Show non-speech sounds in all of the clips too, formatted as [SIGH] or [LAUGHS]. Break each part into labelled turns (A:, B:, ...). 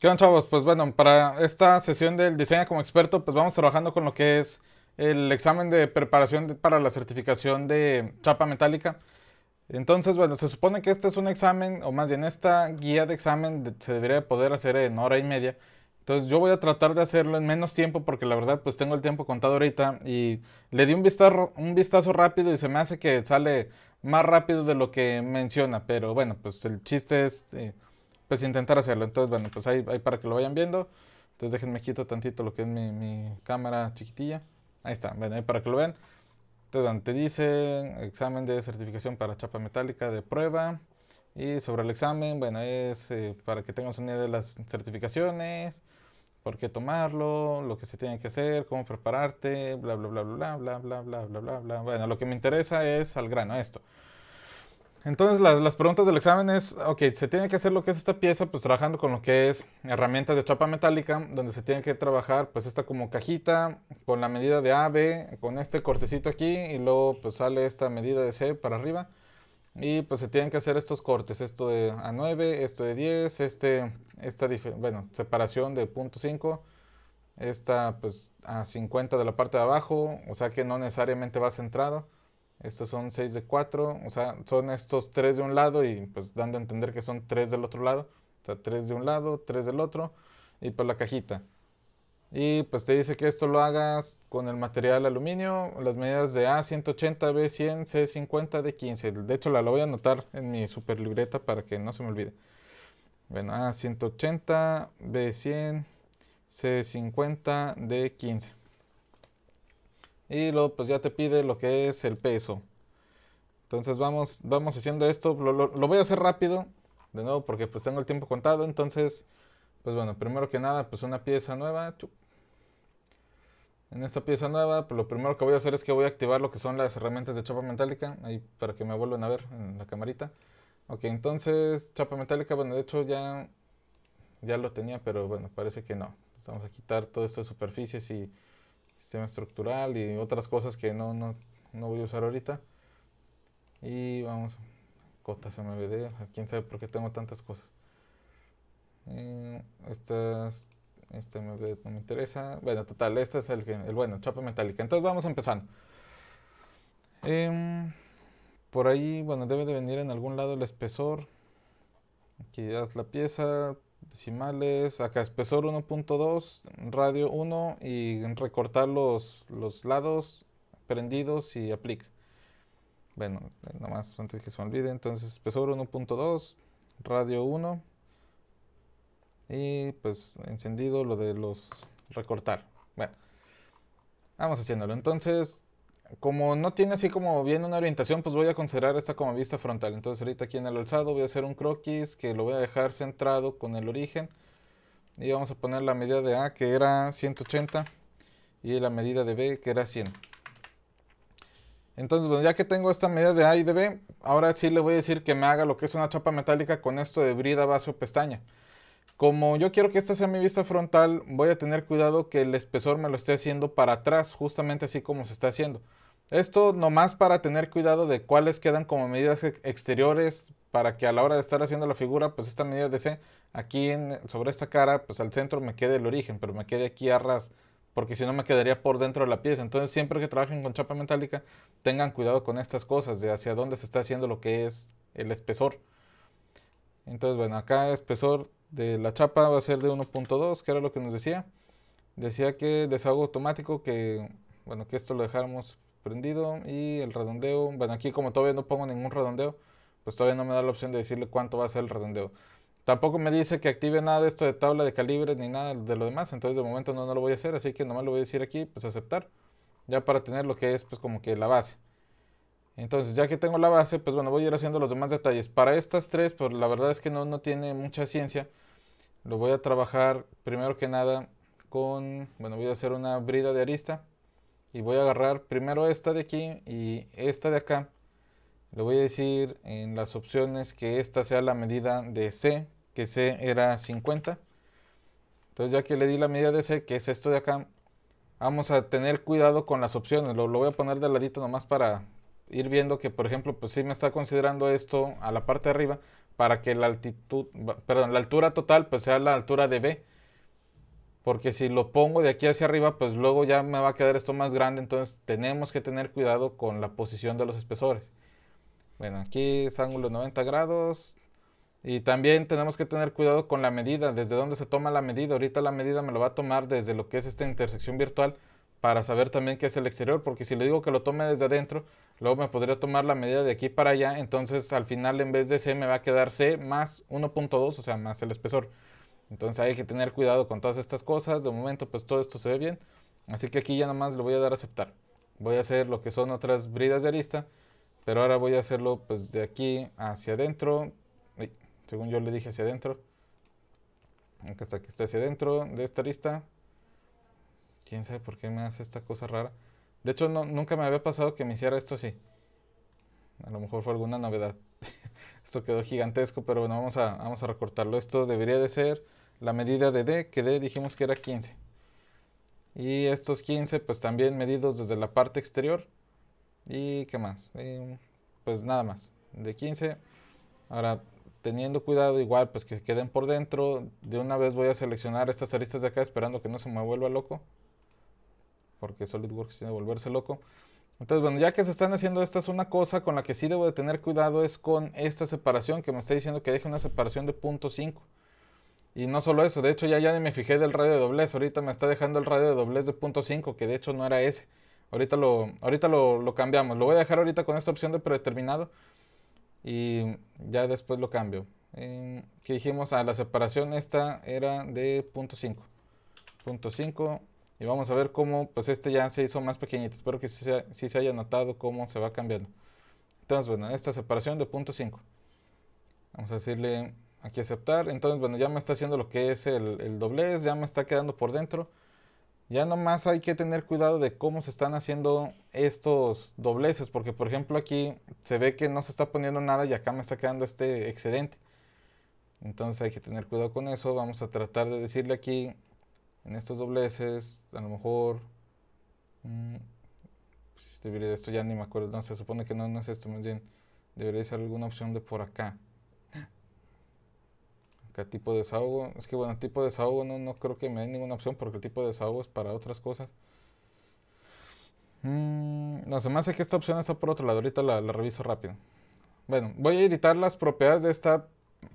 A: ¿Qué onda, chavos? Pues bueno, para esta sesión del diseño como experto, pues vamos trabajando con lo que es el examen de preparación para la certificación de chapa metálica. Entonces, bueno, se supone que este es un examen, o más bien esta guía de examen se debería poder hacer en hora y media. Entonces yo voy a tratar de hacerlo en menos tiempo porque la verdad pues tengo el tiempo contado ahorita y le di un vistazo, un vistazo rápido y se me hace que sale más rápido de lo que menciona. Pero bueno, pues el chiste es... Eh, pues intentar hacerlo. Entonces, bueno, pues ahí, para que lo vayan viendo. Entonces déjenme quito tantito lo que es mi, cámara chiquitilla. Ahí está, bueno, ahí para que lo vean. Entonces, bueno, te dicen examen de certificación para chapa metálica de prueba. Y sobre el examen, bueno, es eh, para que tengas una idea de las certificaciones, por qué tomarlo, lo que se tiene que hacer, cómo prepararte, bla, bla, bla, bla, bla, bla, bla, bla, bla, bla. Bueno, lo que me interesa es al grano esto. Entonces las, las, preguntas del examen es, ok, se tiene que hacer lo que es esta pieza, pues trabajando con lo que es herramientas de chapa metálica, donde se tiene que trabajar pues esta como cajita con la medida de A, B, con este cortecito aquí y luego pues sale esta medida de C para arriba y pues se tienen que hacer estos cortes, esto de A9, esto de 10, este, esta bueno, separación de punto 5, esta pues a 50 de la parte de abajo, o sea que no necesariamente va centrado. Estos son 6 de 4, o sea, son estos 3 de un lado y pues dando a entender que son 3 del otro lado. O sea, 3 de un lado, 3 del otro y pues la cajita. Y pues te dice que esto lo hagas con el material aluminio, las medidas de A 180, B 100, C 50, D 15. De hecho, la, voy a anotar en mi super libreta para que no se me olvide. Bueno, A 180, B 100, C 50, D 15 y luego pues ya te pide lo que es el peso. Entonces vamos, vamos haciendo esto, lo, voy a hacer rápido, de nuevo porque pues tengo el tiempo contado, entonces pues bueno, primero que nada pues una pieza nueva. En esta pieza nueva, pues lo primero que voy a hacer es que voy a activar lo que son las herramientas de chapa metálica, ahí para que me vuelvan a ver en la camarita. Ok, entonces chapa metálica, bueno, de hecho ya, ya lo tenía, pero bueno, parece que no. vamos a quitar todo esto de superficies y sistema estructural y otras cosas que no, no, no voy a usar ahorita. Y vamos, cotas MVD, quién sabe por qué tengo tantas cosas. Eh, este MVD no me interesa. Bueno, total, este es el, el bueno, chapa metálica. Entonces vamos empezando. Em, por ahí, bueno, debe de venir en algún lado el espesor. Aquí es la pieza, decimales, acá espesor 1.2, radio 1 y recortar los, los lados prendidos y aplica. Bueno, nada más antes que se me olvide, entonces espesor 1.2, radio 1 y pues encendido lo de los recortar. Bueno, vamos haciéndolo. Entonces como no tiene así como bien una orientación, pues voy a considerar esta como vista frontal. Entonces ahorita aquí en el alzado voy a hacer un croquis que lo voy a dejar centrado con el origen. Y vamos a poner la medida de A que era 180 y la medida de B que era 100. Entonces, bueno, ya que tengo esta medida de A y de B, ahora sí le voy a decir que me haga lo que es una chapa metálica con esto de brida, base o pestaña. Como yo quiero que esta sea mi vista frontal, voy a tener cuidado que el espesor me lo esté haciendo para atrás, justamente así como se está haciendo. Esto nomás para tener cuidado de cuáles quedan como medidas exteriores para que a la hora de estar haciendo la figura, pues esta medida de C, aquí en, sobre esta cara, pues al centro me quede el origen, pero me quede aquí a ras, porque si no me quedaría por dentro de la pieza. Entonces siempre que trabajen con chapa metálica, tengan cuidado con estas cosas, de hacia dónde se está haciendo lo que es el espesor. Entonces, bueno, acá el espesor de la chapa va a ser de 1.2, que era lo que nos decía. Decía que desahogo automático, que bueno, que esto lo dejáramos prendido y el redondeo. Bueno, aquí como todavía no pongo ningún redondeo, pues todavía no me da la opción de decirle cuánto va a ser el redondeo. Tampoco me dice que active nada de esto de tabla de calibres ni nada de lo demás, entonces de momento no, no lo voy a hacer, así que nomás lo voy a decir aquí, pues aceptar, ya para tener lo que es pues como que la base. Entonces ya que tengo la base, pues bueno, voy a ir haciendo los demás detalles. Para estas tres, pues la verdad es que no, no tiene mucha ciencia. Lo voy a trabajar primero que nada con, bueno, voy a hacer una brida de arista y voy a agarrar primero esta de aquí y esta de acá. Le voy a decir en las opciones que esta sea la medida de C, que C era 50. Entonces ya que le di la medida de C, que es esto de acá, vamos a tener cuidado con las opciones. Lo, lo voy a poner de ladito nomás para ir viendo que, por ejemplo, pues sí me está considerando esto a la parte de arriba para que la altitud, perdón, la altura total pues sea la altura de B porque si lo pongo de aquí hacia arriba, pues luego ya me va a quedar esto más grande, entonces tenemos que tener cuidado con la posición de los espesores. Bueno, aquí es ángulo 90 grados. Y también tenemos que tener cuidado con la medida, desde dónde se toma la medida. Ahorita la medida me lo va a tomar desde lo que es esta intersección virtual para saber también qué es el exterior, porque si le digo que lo tome desde adentro, luego me podría tomar la medida de aquí para allá, entonces al final en vez de C me va a quedar C más 1.2, o sea, más el espesor. Entonces hay que tener cuidado con todas estas cosas. De momento pues todo esto se ve bien. Así que aquí ya nomás más voy a dar a aceptar. Voy a hacer lo que son otras bridas de arista. Pero ahora voy a hacerlo pues de aquí hacia adentro. según yo le dije hacia adentro. Hasta está, aquí está hacia adentro de esta arista. Quién sabe por qué me hace esta cosa rara. De hecho nunca me había pasado que me hiciera esto así. A lo mejor fue alguna novedad. [LAUGHS] Esto quedó gigantesco, pero bueno, vamos vamos a recortarlo. Esto debería de ser la medida de D, que D dijimos que era 15. Y estos 15 pues también medidos desde la parte exterior. ¿Y qué más? pues nada más, de 15. Ahora, teniendo cuidado igual pues que queden por dentro. De una vez voy a seleccionar estas aristas de acá esperando que no se me vuelva loco. Porque SolidWorks tiene que volverse loco. Entonces, bueno, ya que se están haciendo estas, una cosa con la que sí debo de tener cuidado es con esta separación que me está diciendo que deje una separación de 0.5. Y no solo eso, de hecho ya, ya me fijé del radio de doblez, ahorita me está dejando el radio de doblez de .5, que de hecho no era ese. Ahorita lo, ahorita lo, cambiamos, lo voy a dejar ahorita con esta opción de predeterminado y ya después lo cambio. que dijimos a ah, la separación esta era de punto .5. .5 y vamos a ver cómo, pues este ya se hizo más pequeñito, espero que sí, se haya notado cómo se va cambiando. Entonces, bueno, esta separación de .5. Vamos a decirle aquí aceptar. Entonces, bueno, ya me está haciendo lo que es el, doblez, ya me está quedando por dentro. Ya nomás hay que tener cuidado de cómo se están haciendo estos dobleces, porque por ejemplo aquí se ve que no se está poniendo nada y acá me está quedando este excedente. Entonces hay que tener cuidado con eso. Vamos a tratar de decirle aquí en estos dobleces, a lo mejor... Mm, pues, debería de esto ya ni me acuerdo, no se supone que no, no es esto, más bien debería ser alguna opción de por acá tipo de desahogo? Es que bueno, tipo de desahogo no, no creo que me dé ninguna opción porque el tipo de desahogo es para otras cosas. Mm, no, se me hace que esta opción está por otro lado. Ahorita la, reviso rápido. Bueno, voy a editar las propiedades de esta,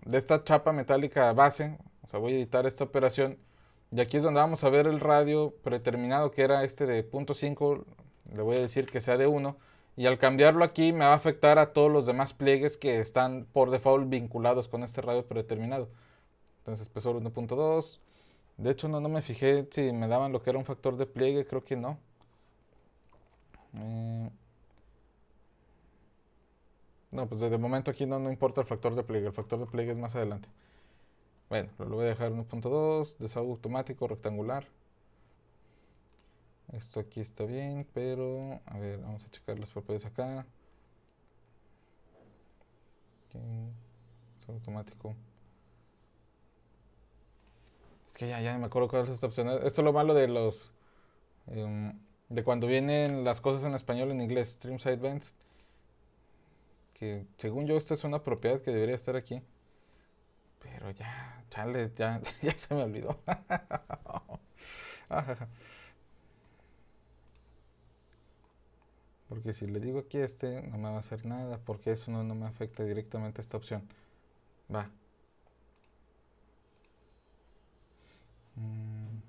A: de esta chapa metálica base. O sea, voy a editar esta operación. Y aquí es donde vamos a ver el radio predeterminado que era este de .5 Le voy a decir que sea de 1. Y al cambiarlo aquí me va a afectar a todos los demás pliegues que están por default vinculados con este radio predeterminado. Entonces pesó 1.2. De hecho, no, no me fijé si me daban lo que era un factor de pliegue, creo que no. Eh, no, pues de momento aquí no, no importa el factor de pliegue, el factor de pliegue es más adelante. Bueno, lo voy a dejar 1.2, desahogo automático, rectangular. Esto aquí está bien, pero a ver, vamos a checar las propiedades acá. Okay. automático que ya, ya me acuerdo cuál es esta opción. Esto es lo malo de los. Em, de cuando vienen las cosas en español en inglés. Stream side Que según yo, esta es una propiedad que debería estar aquí. Pero ya, chale, ya, [LAUGHS] ya se me olvidó. [LAUGHS] Porque si le digo aquí este, no me va a hacer nada. Porque eso no, no me afecta directamente a esta opción. Va, Mm.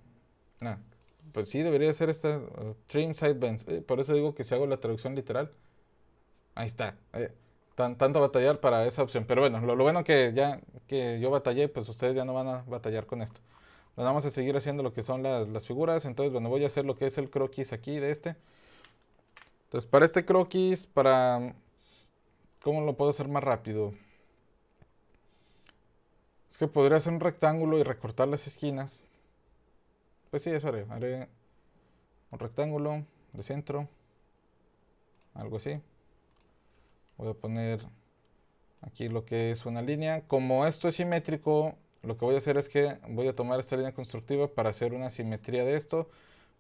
A: Ah, pues sí, debería ser esta. Uh, trim side bends. Eh, por eso digo que si hago la traducción literal. Ahí está. Eh, tan, tanto batallar para esa opción. Pero bueno, lo, bueno que ya que yo batallé, pues ustedes ya no van a batallar con esto. vamos pues a seguir haciendo lo que son las, las figuras. Entonces, bueno, voy a hacer lo que es el croquis aquí de este. Entonces, para este croquis, para... ¿Cómo lo puedo hacer más rápido? Es que podría hacer un rectángulo y recortar las esquinas. Pues eso haré. Haré un rectángulo de centro. Algo así. Voy a poner aquí lo que es una línea. Como esto es simétrico, lo que voy a hacer es que voy a tomar esta línea constructiva para hacer una simetría de esto.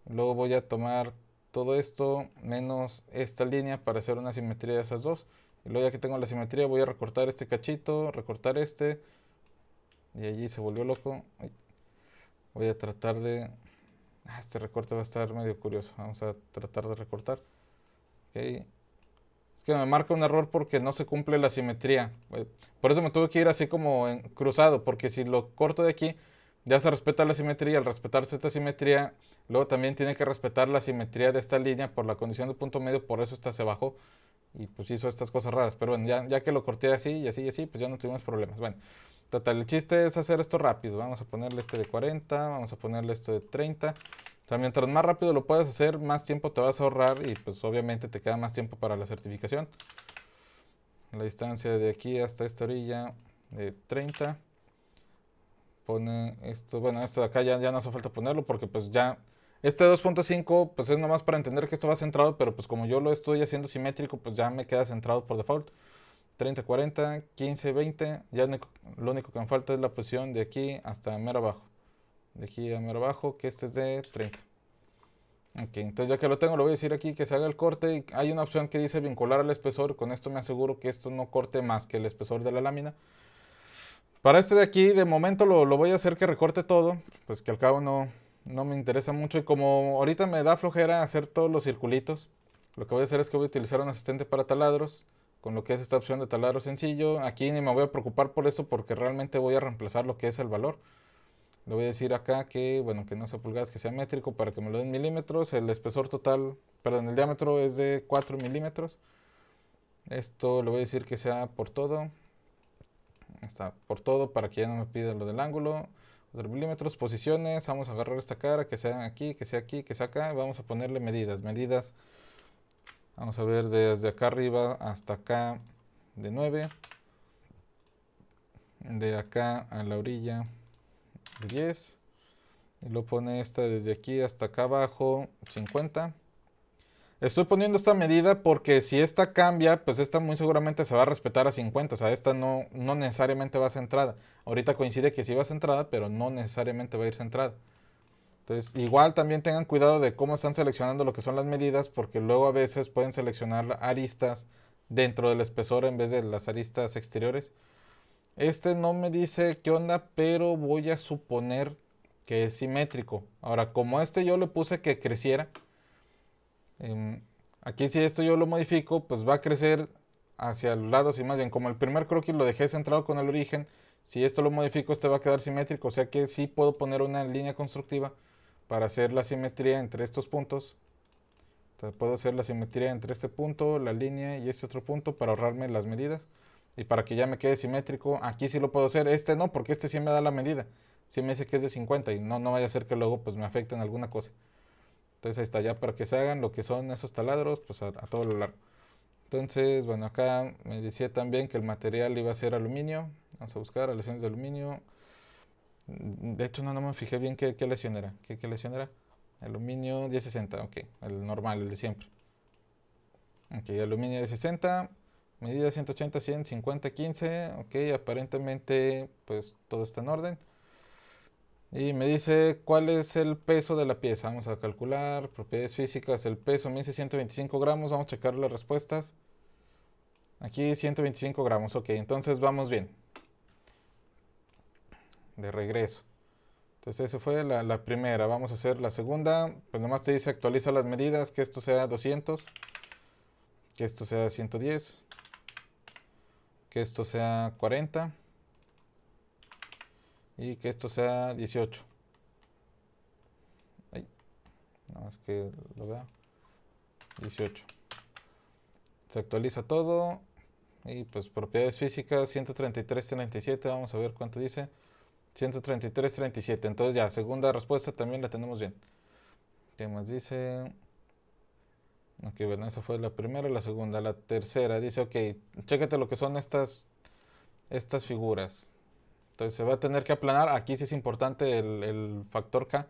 A: Luego voy a tomar todo esto menos esta línea para hacer una simetría de esas dos. Y luego ya que tengo la simetría voy a recortar este cachito, recortar este. Y allí se volvió loco. Voy a tratar de Ah, este recorte va a estar medio curioso. Vamos a tratar de recortar. Es que me marca un error porque no se cumple la simetría. Eh, por eso me tuve que ir así como en cruzado. Porque si lo corto de aquí, ya se respeta la simetría. Al respetarse esta simetría, luego también tiene que respetar la simetría de esta línea por la condición de punto medio. Por eso esta se bajó. Y pues hizo estas cosas raras. Pero bueno, ya, ya que lo corté así y así y así, pues ya no tuvimos problemas. Bueno. Total, el chiste es hacer esto rápido. Vamos a ponerle este de 40, vamos a ponerle esto de 30. O mientras más rápido lo puedas hacer, más tiempo te vas a ahorrar y pues obviamente te queda más tiempo para la certificación. La distancia de aquí hasta esta orilla de 30. Pone esto, bueno, esto de acá ya, ya no hace falta ponerlo porque pues ya... Este 2.5 pues es nomás para entender que esto va centrado, pero pues como yo lo estoy haciendo simétrico, pues ya me queda centrado por default. 30-40, 15-20, ya lo único que me falta es la posición de aquí hasta mero abajo. De aquí a mero abajo, que este es de 30. Ok, entonces ya que lo tengo, lo voy a decir aquí que se haga el corte. Hay una opción que dice vincular al espesor. Con esto me aseguro que esto no corte más que el espesor de la lámina. Para este de aquí, de momento lo, voy a hacer que recorte todo. Pues que al cabo no, no me interesa mucho. Y como ahorita me da flojera hacer todos los circulitos, lo que voy a hacer es que voy a utilizar un asistente para taladros con lo que es esta opción de taladro sencillo. Aquí ni me voy a preocupar por eso porque realmente voy a reemplazar lo que es el valor. Le voy a decir acá que, bueno, que no sea pulgadas, que sea métrico para que me lo den milímetros. El espesor total, perdón, el diámetro es de 4 milímetros. Esto le voy a decir que sea por todo. Está por todo para que ya no me pida lo del ángulo. 4 milímetros, posiciones. Vamos a agarrar esta cara, que sea aquí, que sea aquí, que sea acá. Vamos a ponerle medidas. Medidas Vamos a ver desde acá arriba hasta acá de 9. De acá a la orilla de 10. Y lo pone esta desde aquí hasta acá abajo 50. Estoy poniendo esta medida porque si esta cambia, pues esta muy seguramente se va a respetar a 50. O sea, esta no, no necesariamente va a centrada. Ahorita coincide que sí va a centrada, pero no necesariamente va a ir centrada. Entonces, igual también tengan cuidado de cómo están seleccionando lo que son las medidas, porque luego a veces pueden seleccionar aristas dentro del espesor en vez de las aristas exteriores. Este no me dice qué onda, pero voy a suponer que es simétrico. Ahora, como este yo le puse que creciera, em, aquí si esto yo lo modifico, pues va a crecer hacia los lados y más bien como el primer croquis lo dejé centrado con el origen, si esto lo modifico este va a quedar simétrico, o sea que sí puedo poner una línea constructiva para hacer la simetría entre estos puntos. Entonces puedo hacer la simetría entre este punto, la línea y este otro punto para ahorrarme las medidas. Y para que ya me quede simétrico, aquí sí lo puedo hacer. Este no, porque este sí me da la medida. Sí me dice que es de 50 y no, no vaya a ser que luego pues me afecte en alguna cosa. Entonces ahí está, ya para que se hagan lo que son esos taladros, pues a, a todo lo largo. Entonces, bueno, acá me decía también que el material iba a ser aluminio. Vamos a buscar aleaciones de aluminio. De hecho, no, me fijé bien qué, qué lesión era. ¿Qué, ¿Qué, era? Aluminio 1060, ok. El normal, el de siempre. Ok, aluminio 1060. Medida 180, 100, 50, 15. Ok, aparentemente, pues todo está en orden. Y me dice cuál es el peso de la pieza. Vamos a calcular propiedades físicas. El peso 125 gramos. Vamos a checar las respuestas. Aquí 125 gramos. Ok, entonces vamos bien de regreso. Entonces esa fue la, primera. Vamos a hacer la segunda. Pues nomás te dice actualiza las medidas, que esto sea 200, que esto sea 110, que esto sea 40 y que esto sea 18. nada más que lo vea. 18. Se actualiza todo. Y pues propiedades físicas 133, 37. Vamos a ver cuánto dice. 133, 37. Entonces ya, segunda respuesta también la tenemos bien. ¿Qué más dice? Ok, bueno, esa fue la primera, la segunda, la tercera. Dice, ok, chécate lo que son estas, estas figuras. Entonces se va a tener que aplanar. Aquí sí es importante el, el factor K.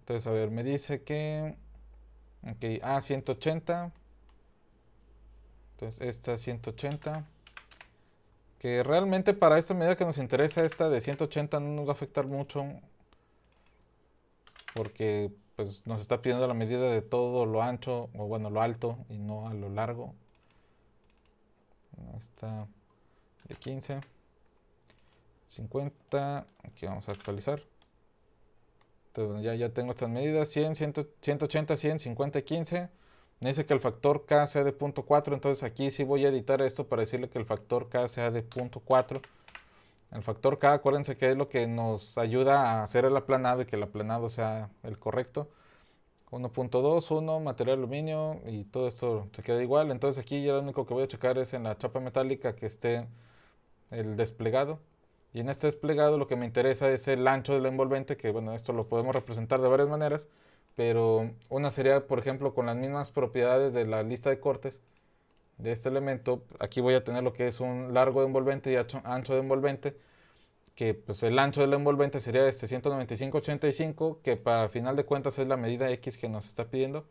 A: Entonces, a ver, me dice que... Ok, A180. Entonces, esta 180 realmente para esta medida que nos interesa, esta de 180, no nos va a afectar mucho. Porque pues, nos está pidiendo la medida de todo lo ancho, o bueno, lo alto y no a lo largo. Esta de 15. 50. Aquí vamos a actualizar. ya, ya tengo estas medidas. 100, 100 180, 100, 50 y 15 dice que el factor K sea de 0.4, entonces aquí sí voy a editar esto para decirle que el factor K sea de 0.4. El factor K, acuérdense que es lo que nos ayuda a hacer el aplanado y que el aplanado sea el correcto. 1.2, 1, material aluminio y todo esto se queda igual. Entonces aquí ya lo único que voy a checar es en la chapa metálica que esté el desplegado. Y en este desplegado lo que me interesa es el ancho del envolvente, que bueno, esto lo podemos representar de varias maneras pero una sería, por ejemplo, con las mismas propiedades de la lista de cortes de este elemento. Aquí voy a tener lo que es un largo de envolvente y ancho de envolvente, que pues el ancho del envolvente sería este 195.85, que para final de cuentas es la medida X que nos está pidiendo.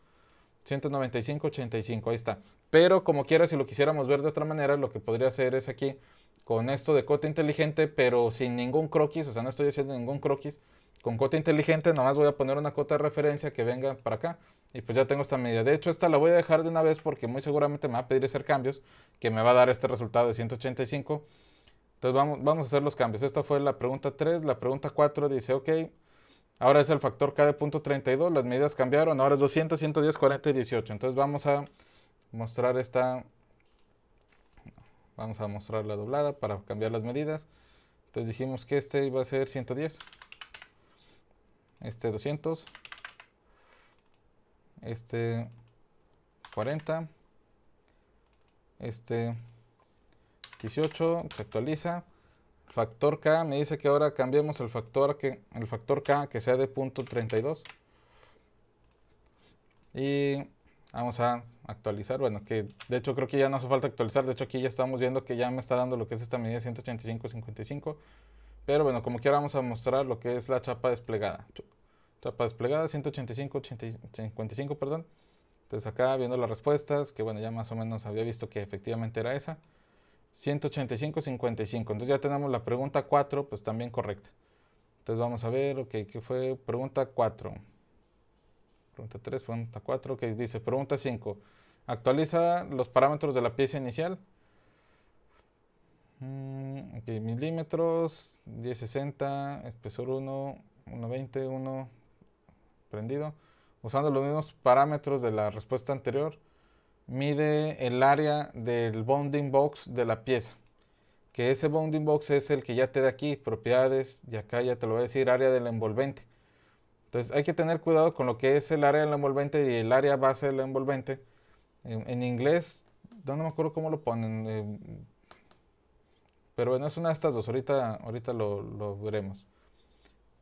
A: 195.85, ahí está. Pero como quiera, si lo quisiéramos ver de otra manera, lo que podría hacer es aquí, con esto de cota inteligente, pero sin ningún croquis, o sea, no estoy haciendo ningún croquis, con cota inteligente, nomás voy a poner una cota de referencia que venga para acá. Y pues ya tengo esta medida. De hecho, esta la voy a dejar de una vez porque muy seguramente me va a pedir hacer cambios que me va a dar este resultado de 185. Entonces vamos, a hacer los cambios. Esta fue la pregunta 3. La pregunta 4 dice, ok, ahora es el factor K de punto 32. Las medidas cambiaron. Ahora es 200, 110, 40 y 18. Entonces vamos a mostrar esta... Vamos a mostrar la doblada para cambiar las medidas. Entonces dijimos que este iba a ser 110 este 200, este 40, este 18, se actualiza. Factor K me dice que ahora cambiemos el factor, que, el factor K que sea de punto 32. Y vamos a actualizar. Bueno, que de hecho creo que ya no hace falta actualizar. De hecho aquí ya estamos viendo que ya me está dando lo que es esta medida 185.55. Pero bueno, como quiera vamos a mostrar lo que es la chapa desplegada tapa desplegada, 185, 55, perdón. Entonces acá viendo las respuestas, que bueno, ya más o menos había visto que efectivamente era esa. 185, 55. Entonces ya tenemos la pregunta 4, pues también correcta. Entonces vamos a ver, ok, ¿qué fue? Pregunta 4. Pregunta 3, pregunta 4, que dice, pregunta 5. Actualiza los parámetros de la pieza inicial. Mm, ok, milímetros, 1060, espesor 1, 120, 1, usando los mismos parámetros de la respuesta anterior, mide el área del bounding box de la pieza. Que ese bounding box es el que ya te da aquí, propiedades, y acá ya te lo voy a decir, área del envolvente. Entonces hay que tener cuidado con lo que es el área del envolvente y el área base del envolvente. En, inglés, no, me acuerdo cómo lo ponen, eh, pero bueno, es una de estas dos, ahorita, ahorita lo veremos.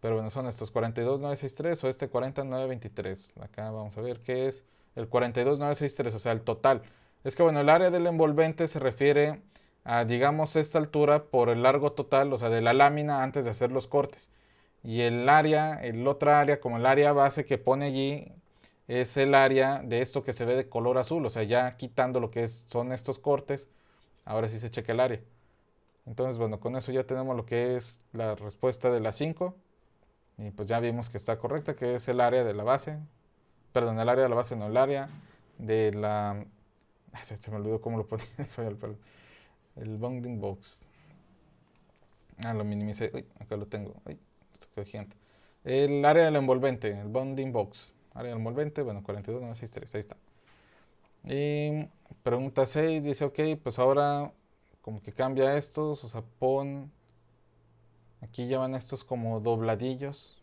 A: Pero bueno, son estos 42963 o este 40923. Acá vamos a ver qué es el 42963, o sea, el total. Es que bueno, el área del envolvente se refiere a, digamos, esta altura por el largo total, o sea, de la lámina antes de hacer los cortes. Y el área, el otra área, como el área base que pone allí, es el área de esto que se ve de color azul, o sea, ya quitando lo que son estos cortes, ahora sí se checa el área. Entonces, bueno, con eso ya tenemos lo que es la respuesta de las 5. Y pues ya vimos que está correcta, que es el área de la base. Perdón, el área de la base, no, el área de la... [LAUGHS] Se, me olvidó cómo lo ponía el, el bounding box. Ah, lo minimicé. Uy, acá lo tengo. Uy, esto quedó gigante. El área del envolvente, el bounding box. Área del envolvente, bueno, 42. ahí está. Y pregunta 6 dice, ok, pues ahora como que cambia esto, o sea, pon Aquí llevan estos como dobladillos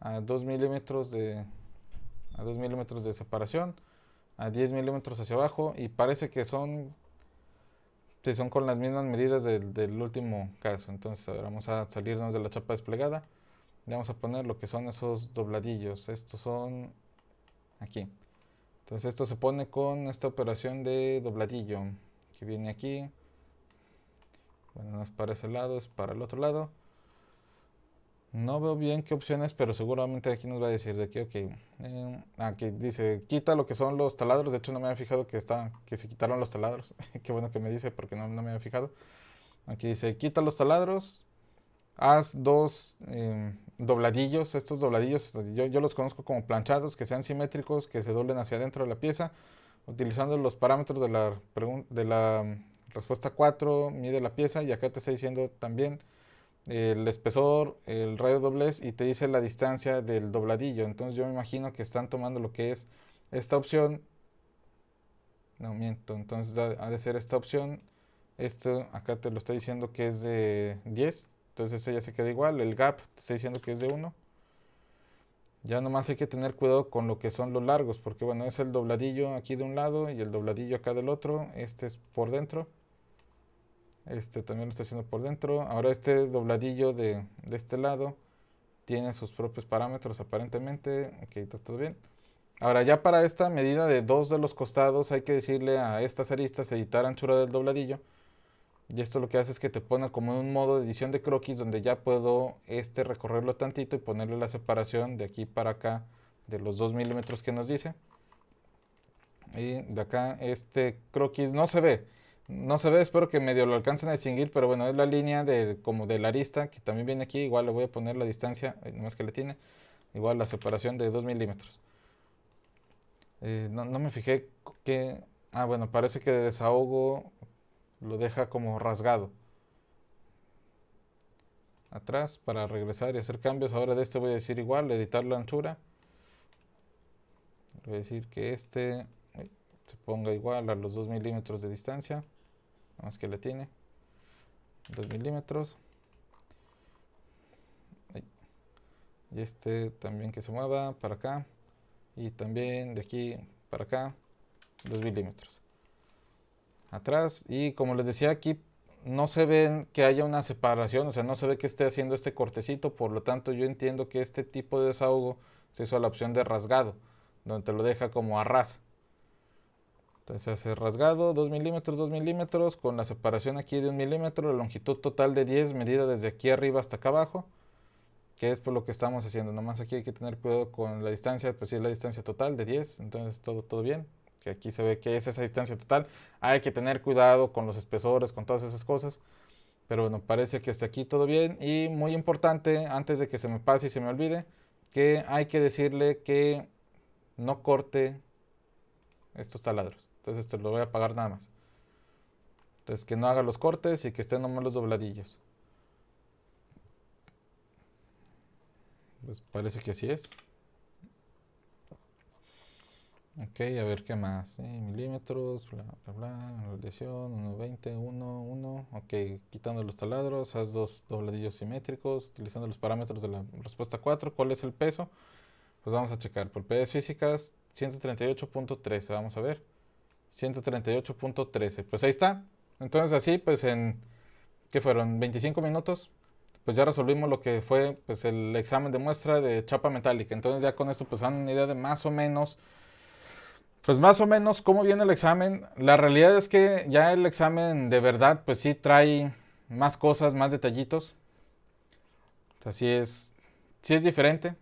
A: a 2 milímetros de, a 2 milímetros de separación, a 10 milímetros hacia abajo y parece que son, son con las mismas medidas del, del último caso. Entonces ahora vamos a salirnos de la chapa desplegada y vamos a poner lo que son esos dobladillos. Estos son aquí. Entonces esto se pone con esta operación de dobladillo que viene aquí. Bueno, no es para ese lado, es para el otro lado. No veo bien qué opciones, pero seguramente aquí nos va a decir de qué, ok. Eh, aquí dice, quita lo que son los taladros. De hecho, no me había fijado que, está, que se quitaron los taladros. [LAUGHS] qué bueno que me dice, porque no, no, me había fijado. Aquí dice, quita los taladros. Haz dos em, dobladillos. Estos dobladillos, yo, yo los conozco como planchados, que sean simétricos, que se doblen hacia adentro de la pieza. Utilizando los parámetros de la, de la mm, respuesta 4, mide la pieza. Y acá te está diciendo también el espesor, el radio doblez y te dice la distancia del dobladillo. Entonces yo me imagino que están tomando lo que es esta opción. No miento, entonces ha de ser esta opción. Esto acá te lo está diciendo que es de 10. Entonces ella ya se queda igual. El gap te está diciendo que es de 1. Ya nomás hay que tener cuidado con lo que son los largos, porque bueno, es el dobladillo aquí de un lado y el dobladillo acá del otro. Este es por dentro. Este también lo está haciendo por dentro. Ahora este dobladillo de, este lado tiene sus propios parámetros aparentemente. Ok, todo bien. Ahora ya para esta medida de dos de los costados hay que decirle a estas aristas editar anchura del dobladillo. Y esto lo que hace es que te pone como un modo de edición de croquis donde ya puedo este recorrerlo tantito y ponerle la separación de aquí para acá de los 2 milímetros que nos dice. Y de acá este croquis no se ve, no se ve, espero que medio lo alcancen a distinguir, pero bueno, es la línea de, como de la arista, que también viene aquí, igual le voy a poner la distancia, eh, nomás que le tiene, igual la separación de 2 milímetros. Eh, no, me fijé que... Ah, bueno, parece que de desahogo lo deja como rasgado. Atrás para regresar y hacer cambios. Ahora de este voy a decir igual, editar la anchura. Voy a decir que este eh, se ponga igual a los 2 milímetros de distancia. Vamos que le tiene. 2 milímetros. Y este también que se mueva para acá. Y también de aquí para acá. 2 milímetros. Atrás. Y como les decía aquí, no se ve que haya una separación. O sea, no se ve que esté haciendo este cortecito. Por lo tanto, yo entiendo que este tipo de desahogo se hizo a la opción de rasgado. Donde te lo deja como a ras. Entonces hace rasgado 2 milímetros, 2 milímetros, con la separación aquí de 1 milímetro, la longitud total de 10 medida desde aquí arriba hasta acá abajo, que es por lo que estamos haciendo. Nomás aquí hay que tener cuidado con la distancia, pues si es la distancia total de 10, entonces todo, todo bien. Que aquí se ve que es esa distancia total. Hay que tener cuidado con los espesores, con todas esas cosas. Pero bueno, parece que hasta aquí todo bien. Y muy importante, antes de que se me pase y se me olvide, que hay que decirle que no corte estos taladros. Entonces te lo voy a pagar nada más. Entonces que no haga los cortes y que estén nomás los dobladillos. Pues parece que así es. Ok, a ver qué más. milímetros, bla, bla, bla, radiación, 1.20, 1, 1. Ok, quitando los taladros, haz dos dobladillos simétricos, utilizando los parámetros de la respuesta 4. ¿Cuál es el peso? Pues vamos a checar. Por PES físicas, 138.3, vamos a ver. 138.13. Pues ahí está. Entonces así, pues en, que fueron? 25 minutos. Pues ya resolvimos lo que fue pues, el examen de muestra de chapa metálica. Entonces ya con esto pues dan una idea de más o menos, pues más o menos cómo viene el examen. La realidad es que ya el examen de verdad pues sí trae más cosas, más detallitos. Así es, sí es diferente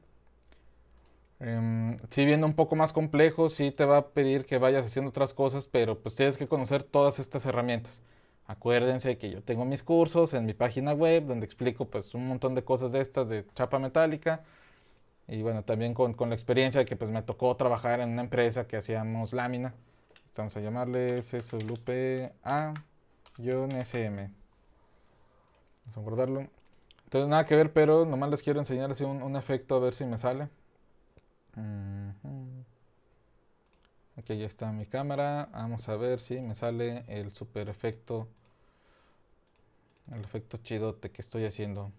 A: si em, sí viene un poco más complejo, sí te va a pedir que vayas haciendo otras cosas, pero pues tienes que conocer todas estas herramientas. Acuérdense que yo tengo mis cursos en mi página web donde explico pues un montón de cosas de estas de chapa metálica. Y bueno, también con, la experiencia de que pues me tocó trabajar en una empresa que hacíamos lámina. Vamos a llamarle Lupe a sm. Vamos a guardarlo. Entonces nada que ver, pero nomás les quiero enseñar un efecto a ver si me sale. Aquí ya está mi cámara. Vamos a ver si me sale el super efecto. El efecto chidote que estoy haciendo.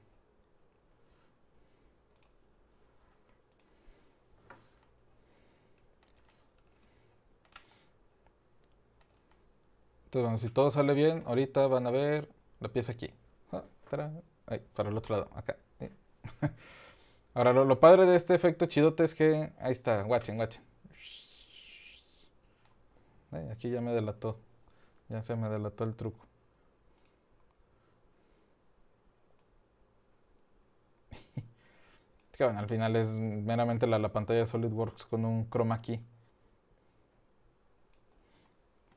A: Entonces, si todo sale bien, ahorita van a ver la pieza aquí. Ah, para el otro lado, acá. [LAUGHS] Ahora, lo, padre de este efecto chidote es que... Ahí está, guachen, guachen. Eh, aquí ya me delató. Ya se me delató el truco. Es que bueno, al final es meramente la, pantalla pantalla SolidWorks con un chroma key.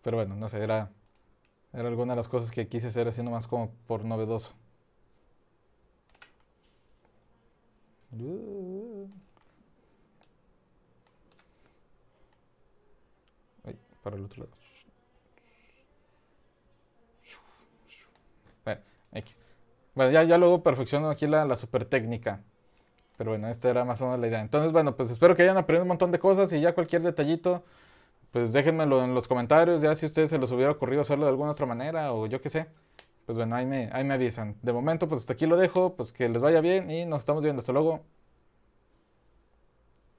A: Pero bueno, no sé, era, era alguna de las cosas que quise hacer haciendo más como por novedoso. para el otro lado. Bueno, ya, luego perfecciono aquí la, la super técnica. Pero bueno, esta era más o menos la idea. Entonces, bueno, pues espero que hayan aprendido un montón de cosas y ya cualquier detallito, pues déjenmelo en los comentarios, ya si a ustedes se les hubiera ocurrido hacerlo de alguna otra manera o yo qué sé pues bueno, ahí me, ahí me avisan. De momento, pues hasta aquí lo dejo, pues que les vaya bien y nos estamos viendo. Hasta luego.